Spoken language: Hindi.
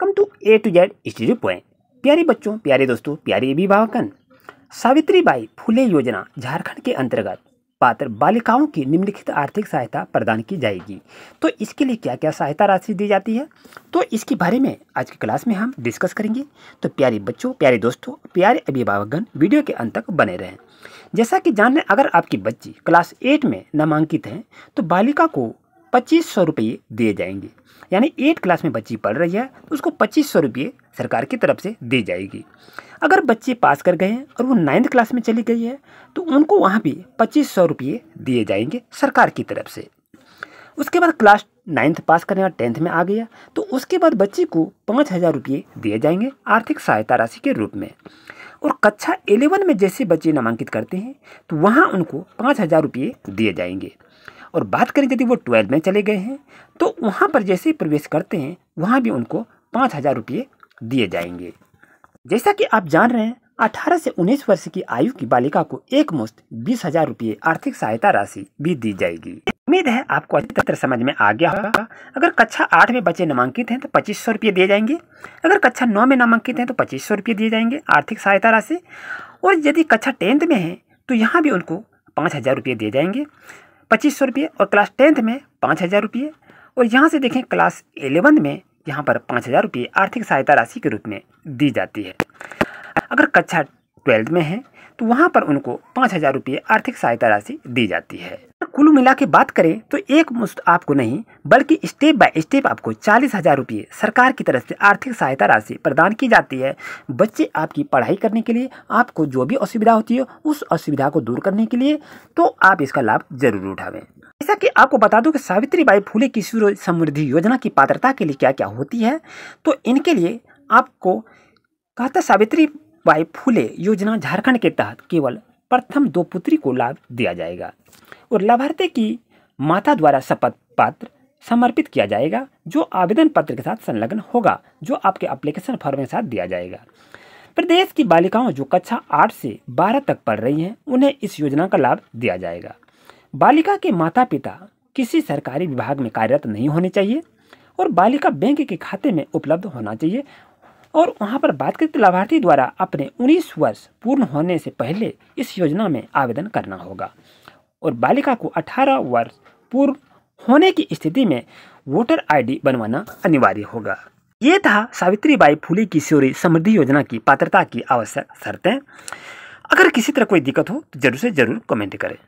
come to A to Z study point प्यारे बच्चों प्यारे दोस्तों प्यारे अभिभावकन सावित्री बाई फुले योजना झारखंड के अंतर्गत पात्र बालिकाओं की निम्नलिखित आर्थिक सहायता प्रदान की जाएगी तो इसके लिए क्या क्या सहायता राशि दी जाती है तो इसके बारे में आज की क्लास में हम डिस्कस करेंगे तो प्यारे बच्चों प्यारे दोस्तों प्यारे अभिभावकगण वीडियो के अंत तक बने रहें जैसा कि जान लें अगर आपकी बच्ची क्लास एट में नामांकित हैं तो बालिका को पच्चीस सौ रुपये दिए जाएंगे यानी एट क्लास में बच्ची पढ़ रही है तो उसको पच्चीस सौ रुपये सरकार की तरफ से दी जाएगी अगर बच्चे पास कर गए हैं और वो नाइन्थ क्लास में चली गई है तो उनको वहाँ भी पच्चीस सौ रुपये दिए जाएंगे सरकार की तरफ से उसके बाद क्लास नाइन्थ पास करने और टेंथ में आ गया तो उसके बाद बच्ची को पाँच हज़ार रुपये दिए जाएंगे आर्थिक सहायता राशि के रूप में और कक्षा एलेवन में जैसे बच्चे नामांकित करते हैं तो वहाँ उनको पाँच हज़ार रुपये दिए जाएंगे और बात करें यदि वो ट्वेल्थ में चले गए हैं तो वहाँ पर जैसे ही प्रवेश करते हैं वहाँ भी उनको पाँच हज़ार रुपये दिए जाएंगे जैसा कि आप जान रहे हैं अठारह से उन्नीस वर्ष की आयु की बालिका को एक मुश्त बीस हजार रूपए आर्थिक सहायता राशि भी दी जाएगी उम्मीद है आपको अच्छी तरह समझ में आ गया होगा अगर कक्षा आठ में बच्चे नामांकित हैं तो पच्चीस सौ रुपये दिए जाएंगे अगर कक्षा नौ में नामांकित हैं तो पच्चीस सौ रुपये दिए जाएंगे आर्थिक सहायता राशि और यदि कक्षा टेंथ में है तो यहाँ भी उनको पाँच हज़ार रुपये दिए जाएंगे पच्चीस सौ रुपये और क्लास टेंथ में पाँच हज़ार रुपये और यहाँ से देखें क्लास एलेवंथ में यहाँ पर पाँच हज़ार रुपये आर्थिक सहायता राशि के रूप में दी जाती है अगर कक्षा ट्वेल्थ में है तो वहाँ पर उनको पाँच हज़ार रुपये आर्थिक सहायता राशि दी जाती है कुल मिला के बात करें तो एक मुश्त आपको नहीं बल्कि स्टेप बाय स्टेप आपको चालीस हज़ार रुपये सरकार की तरफ से आर्थिक सहायता राशि प्रदान की जाती है बच्चे आपकी पढ़ाई करने के लिए आपको जो भी असुविधा होती है उस असुविधा को दूर करने के लिए तो आप इसका लाभ जरूर उठावें जैसा कि आपको बता दूं कि सावित्री बाई फूले किशोर समृद्धि योजना की पात्रता के लिए क्या क्या होती है तो इनके लिए आपको कहता सावित्री बाई फूले योजना झारखंड के तहत केवल प्रथम दो पुत्री को लाभ दिया जाएगा और लाभार्थी की माता द्वारा शपथ पत्र समर्पित किया जाएगा जो आवेदन पत्र के साथ संलग्न होगा जो आपके एप्लीकेशन फॉर्म के साथ दिया जाएगा प्रदेश की बालिकाओं जो कक्षा आठ से बारह तक पढ़ रही हैं उन्हें इस योजना का लाभ दिया जाएगा बालिका के माता पिता किसी सरकारी विभाग में कार्यरत नहीं होने चाहिए और बालिका बैंक के खाते में उपलब्ध होना चाहिए और वहाँ पर बात करें तो लाभार्थी द्वारा अपने उन्नीस वर्ष पूर्ण होने से पहले इस योजना में आवेदन करना होगा और बालिका को 18 वर्ष पूर्ण होने की स्थिति में वोटर आईडी बनवाना अनिवार्य होगा ये था सावित्री बाई फूले किशोरी समृद्धि योजना की पात्रता की आवश्यक शर्तें अगर किसी तरह कोई दिक्कत हो तो जरूर से जरूर कमेंट करें